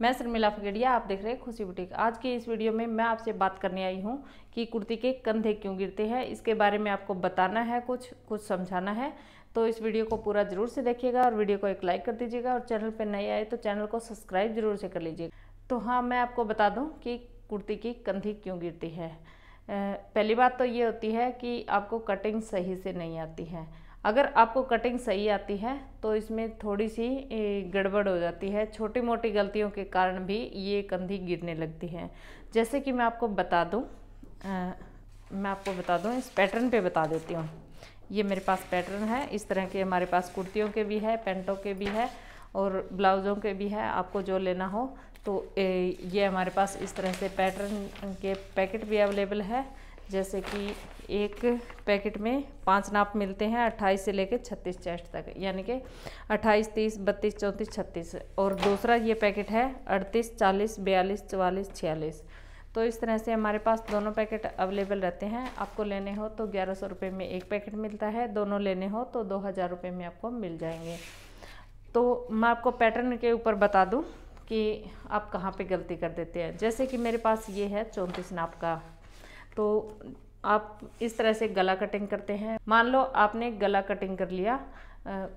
मैं शर्मिला फगेड़िया आप देख रहे हैं खुशी बुटीक आज की इस वीडियो में मैं आपसे बात करने आई हूँ कि कुर्ती के कंधे क्यों गिरते हैं इसके बारे में आपको बताना है कुछ कुछ समझाना है तो इस वीडियो को पूरा जरूर से देखिएगा और वीडियो को एक लाइक कर दीजिएगा और चैनल पर नए आए तो चैनल को सब्सक्राइब जरूर से कर लीजिएगा तो हाँ मैं आपको बता दूँ कि कुर्ती की कंधे क्यों गिरती है पहली बात तो ये होती है कि आपको कटिंग सही से नहीं आती है अगर आपको कटिंग सही आती है तो इसमें थोड़ी सी गड़बड़ हो जाती है छोटी मोटी गलतियों के कारण भी ये कंधी गिरने लगती है जैसे कि मैं आपको बता दूँ मैं आपको बता दूँ इस पैटर्न पे बता देती हूँ ये मेरे पास पैटर्न है इस तरह के हमारे पास कुर्तियों के भी है पेंटों के भी है और ब्लाउज़ों के भी है आपको जो लेना हो तो ये हमारे पास इस तरह से पैटर्न के पैकेट भी अवेलेबल है जैसे कि एक पैकेट में पांच नाप मिलते हैं 28 से लेकर 36 चेस्ट तक यानी कि 28, 30, 32, 34, 36 और दूसरा ये पैकेट है 38, 40, 42, 44, 46 तो इस तरह से हमारे पास दोनों पैकेट अवेलेबल रहते हैं आपको लेने हो तो ग्यारह सौ रुपये में एक पैकेट मिलता है दोनों लेने हो तो दो हज़ार रुपये में आपको मिल जाएंगे तो मैं आपको पैटर्न के ऊपर बता दूं कि आप कहाँ पे गलती कर देते हैं जैसे कि मेरे पास ये है चौंतीस नाप का तो आप इस तरह से गला कटिंग करते हैं मान लो आपने गला कटिंग कर लिया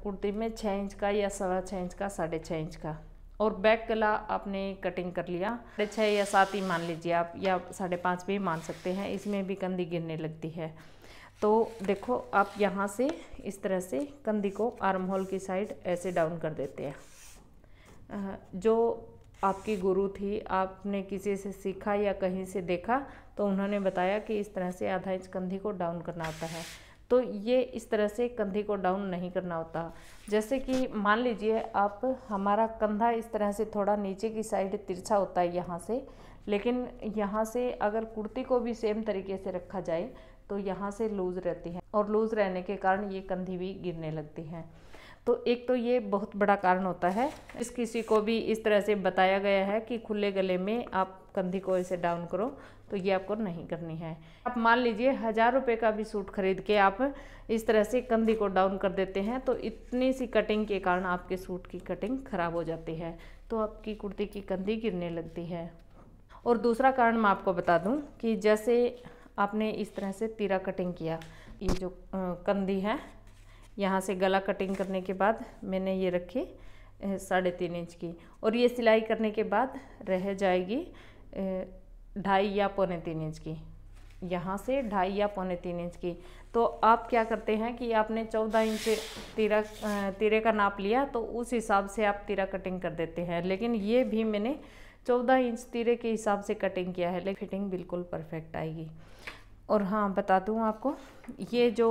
कुर्ती में छः इंच का या सवा छः इंच का साढ़े छः इंच का और बैक गला आपने कटिंग कर लिया साढ़े छः या सात ही मान लीजिए आप या साढ़े पाँच भी मान सकते हैं इसमें भी कंधी गिरने लगती है तो देखो आप यहाँ से इस तरह से कंधी को आर्म होल की साइड ऐसे डाउन कर देते हैं जो आपकी गुरु थी आपने किसी से सीखा या कहीं से देखा तो उन्होंने बताया कि इस तरह से आधा इंच कंधे को डाउन करना होता है तो ये इस तरह से कंधे को डाउन नहीं करना होता जैसे कि मान लीजिए आप हमारा कंधा इस तरह से थोड़ा नीचे की साइड तिरछा होता है यहाँ से लेकिन यहाँ से अगर कुर्ती को भी सेम तरीके से रखा जाए तो यहाँ से लूज़ रहती है और लूज़ रहने के कारण ये कंधी भी गिरने लगती हैं तो एक तो ये बहुत बड़ा कारण होता है इस किसी को भी इस तरह से बताया गया है कि खुले गले में आप कंधी को ऐसे डाउन करो तो ये आपको नहीं करनी है आप मान लीजिए हज़ार रुपये का भी सूट खरीद के आप इस तरह से कंधी को डाउन कर देते हैं तो इतनी सी कटिंग के कारण आपके सूट की कटिंग ख़राब हो जाती है तो आपकी कुर्ती की कंधी गिरने लगती है और दूसरा कारण मैं आपको बता दूं कि जैसे आपने इस तरह से तीरा कटिंग किया ये जो कंधी है यहाँ से गला कटिंग करने के बाद मैंने ये रखी साढ़े तीन इंच की और ये सिलाई करने के बाद रह जाएगी ढाई या पौने तीन इंच की यहाँ से ढाई या पौने तीन इंच की तो आप क्या करते हैं कि आपने चौदह इंच तीरा तीरे का नाप लिया तो उस हिसाब से आप तीरा कटिंग कर देते हैं लेकिन ये भी मैंने चौदह इंच तीरे के हिसाब से कटिंग किया है लेकिन फिटिंग बिल्कुल परफेक्ट आएगी और हाँ बता दूँ आपको ये जो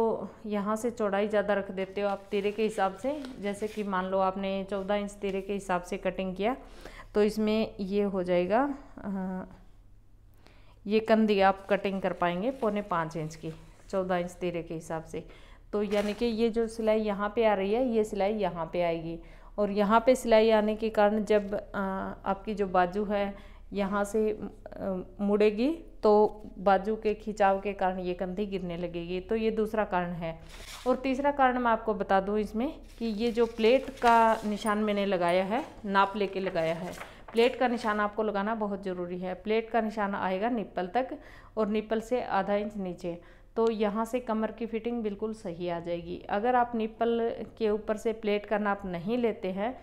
यहाँ से चौड़ाई ज़्यादा रख देते हो आप तीरे के हिसाब से जैसे कि मान लो आपने चौदह इंच तीरे के हिसाब से कटिंग किया तो इसमें ये हो जाएगा आ, ये कंधी आप कटिंग कर पाएंगे पौने पाँच इंच की चौदह इंच तीरे के हिसाब से तो यानी कि ये जो सिलाई यहाँ पे आ रही है ये सिलाई यहाँ पे आएगी और यहाँ पे सिलाई आने के कारण जब आ, आपकी जो बाजू है यहाँ से आ, मुड़ेगी तो बाजू के खिंचाव के कारण ये कंधे गिरने लगेगी तो ये दूसरा कारण है और तीसरा कारण मैं आपको बता दूं इसमें कि ये जो प्लेट का निशान मैंने लगाया है नाप लेके लगाया है प्लेट का निशान आपको लगाना बहुत ज़रूरी है प्लेट का निशान आएगा निप्पल तक और निप्पल से आधा इंच नीचे तो यहाँ से कमर की फिटिंग बिल्कुल सही आ जाएगी अगर आप निप्पल के ऊपर से प्लेट का नाप नहीं लेते हैं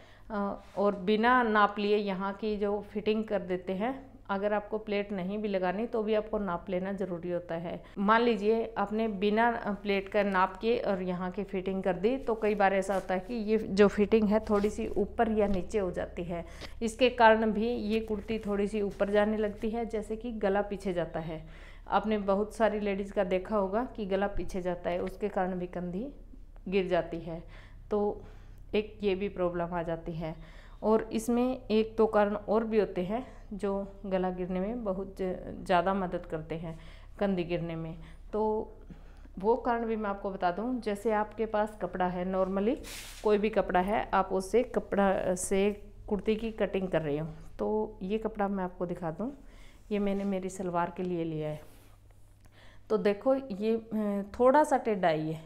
और बिना नाप लिए यहाँ की जो फिटिंग कर देते हैं अगर आपको प्लेट नहीं भी लगानी तो भी आपको नाप लेना ज़रूरी होता है मान लीजिए आपने बिना प्लेट का नाप के और यहाँ की फिटिंग कर दी तो कई बार ऐसा होता है कि ये जो फिटिंग है थोड़ी सी ऊपर या नीचे हो जाती है इसके कारण भी ये कुर्ती थोड़ी सी ऊपर जाने लगती है जैसे कि गला पीछे जाता है आपने बहुत सारी लेडीज़ का देखा होगा कि गला पीछे जाता है उसके कारण भी कंधी गिर जाती है तो एक ये भी प्रॉब्लम आ जाती है और इसमें एक दो कारण और भी होते हैं जो गला गिरने में बहुत ज़्यादा मदद करते हैं कंधी गिरने में तो वो कारण भी मैं आपको बता दूं जैसे आपके पास कपड़ा है नॉर्मली कोई भी कपड़ा है आप उससे कपड़ा से कुर्ती की कटिंग कर रहे हो तो ये कपड़ा मैं आपको दिखा दूं ये मैंने मेरी सलवार के लिए लिया है तो देखो ये थोड़ा सा टेढ़ा है ये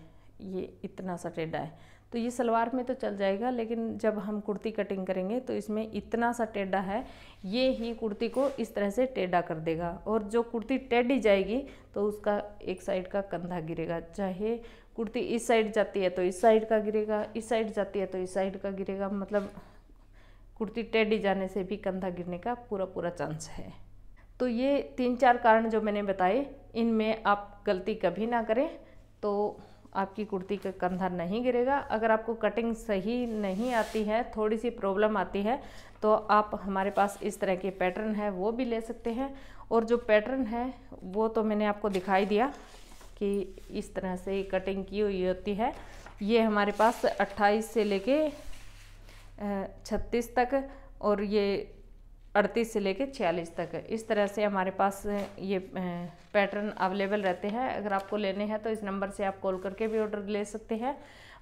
ये इतना सा टेढ़ा है तो ये सलवार में तो चल जाएगा लेकिन जब हम कुर्ती कटिंग करेंगे तो इसमें इतना सा टेढ़ा है ये ही कुर्ती को इस तरह से टेढ़ा कर देगा और जो कुर्ती टेढ़ी जाएगी तो उसका एक साइड का कंधा गिरेगा चाहे कुर्ती इस साइड जाती है तो इस साइड का गिरेगा इस साइड जाती है तो इस साइड का गिरेगा मतलब कुर्ती टेढ़ी जाने से भी कंधा गिरने का पूरा पूरा चांस है तो ये तीन चार कारण जो मैंने बताए इनमें आप गलती कभी ना करें तो आपकी कुर्ती का कंधा नहीं गिरेगा अगर आपको कटिंग सही नहीं आती है थोड़ी सी प्रॉब्लम आती है तो आप हमारे पास इस तरह के पैटर्न है वो भी ले सकते हैं और जो पैटर्न है वो तो मैंने आपको दिखाई दिया कि इस तरह से कटिंग की हुई होती है ये हमारे पास 28 से लेके 36 तक और ये अड़तीस से लेके छियालीस तक इस तरह से हमारे पास ये पैटर्न अवेलेबल रहते हैं अगर आपको लेने हैं तो इस नंबर से आप कॉल करके भी ऑर्डर ले सकते हैं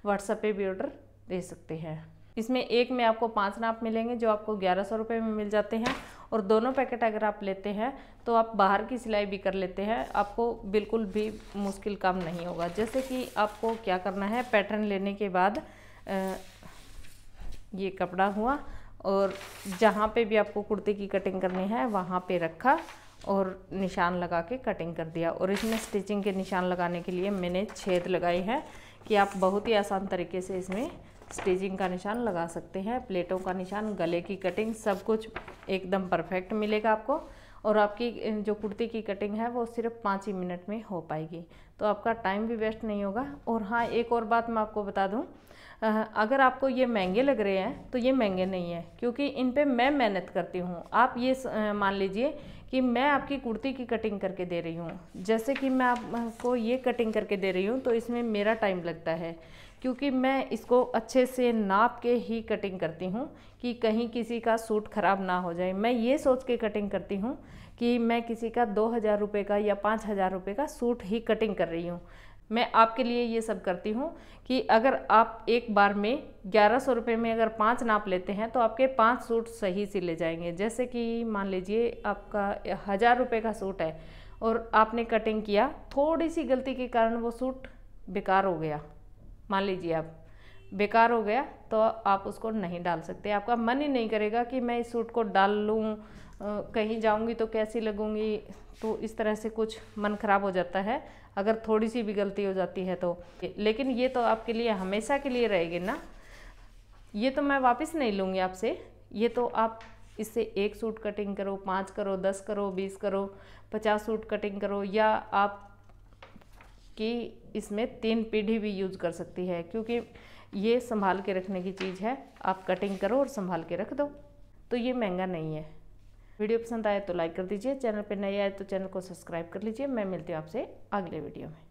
व्हाट्सएप पे भी ऑर्डर दे सकते हैं इसमें एक में आपको पाँच नाप मिलेंगे जो आपको ग्यारह सौ रुपये में मिल जाते हैं और दोनों पैकेट अगर आप लेते हैं तो आप बाहर की सिलाई भी कर लेते हैं आपको बिल्कुल भी मुश्किल काम नहीं होगा जैसे कि आपको क्या करना है पैटर्न लेने के बाद ये कपड़ा हुआ और जहाँ पे भी आपको कुर्ते की कटिंग करनी है वहाँ पे रखा और निशान लगा के कटिंग कर दिया और इसमें स्टिचिंग के निशान लगाने के लिए मैंने छेद लगाई है कि आप बहुत ही आसान तरीके से इसमें स्टिचिंग का निशान लगा सकते हैं प्लेटों का निशान गले की कटिंग सब कुछ एकदम परफेक्ट मिलेगा आपको और आपकी जो कुर्ती की कटिंग है वो सिर्फ पाँच ही मिनट में हो पाएगी तो आपका टाइम भी वेस्ट नहीं होगा और हाँ एक और बात मैं आपको बता दूँ अगर आपको ये महंगे लग रहे हैं तो ये महंगे नहीं है क्योंकि इन पर मैं मेहनत करती हूँ आप ये मान लीजिए कि मैं आपकी कुर्ती की कटिंग करके दे रही हूँ जैसे कि मैं आपको ये कटिंग करके दे रही हूँ तो इसमें मेरा टाइम लगता है क्योंकि मैं इसको अच्छे से नाप के ही कटिंग करती हूँ कि कहीं किसी का सूट ख़राब ना हो जाए मैं ये सोच के कटिंग करती हूँ कि मैं किसी का दो हज़ार रुपये का या पाँच हज़ार रुपये का सूट ही कटिंग कर रही हूँ मैं आपके लिए ये सब करती हूँ कि अगर आप एक बार में ग्यारह सौ रुपये में अगर पाँच नाप लेते हैं तो आपके पाँच सूट सही सिले जाएंगे जैसे कि मान लीजिए आपका हज़ार रुपये का सूट है और आपने कटिंग किया थोड़ी सी गलती के कारण वो सूट बेकार हो गया मान लीजिए आप बेकार हो गया तो आप उसको नहीं डाल सकते आपका मन ही नहीं करेगा कि मैं इस सूट को डाल लूँ कहीं जाऊंगी तो कैसी लगूंगी तो इस तरह से कुछ मन खराब हो जाता है अगर थोड़ी सी भी गलती हो जाती है तो लेकिन ये तो आपके लिए हमेशा के लिए रहेगी ना ये तो मैं वापस नहीं लूँगी आपसे ये तो आप इससे एक सूट कटिंग करो पाँच करो दस करो बीस करो पचास सूट कटिंग करो या आप की इसमें तीन पीढ़ी भी यूज़ कर सकती है क्योंकि ये संभाल के रखने की चीज़ है आप कटिंग करो और संभाल के रख दो तो ये महंगा नहीं है वीडियो पसंद आए तो लाइक कर दीजिए चैनल पर नए आए तो चैनल को सब्सक्राइब कर लीजिए मैं मिलती हूँ आपसे अगले वीडियो में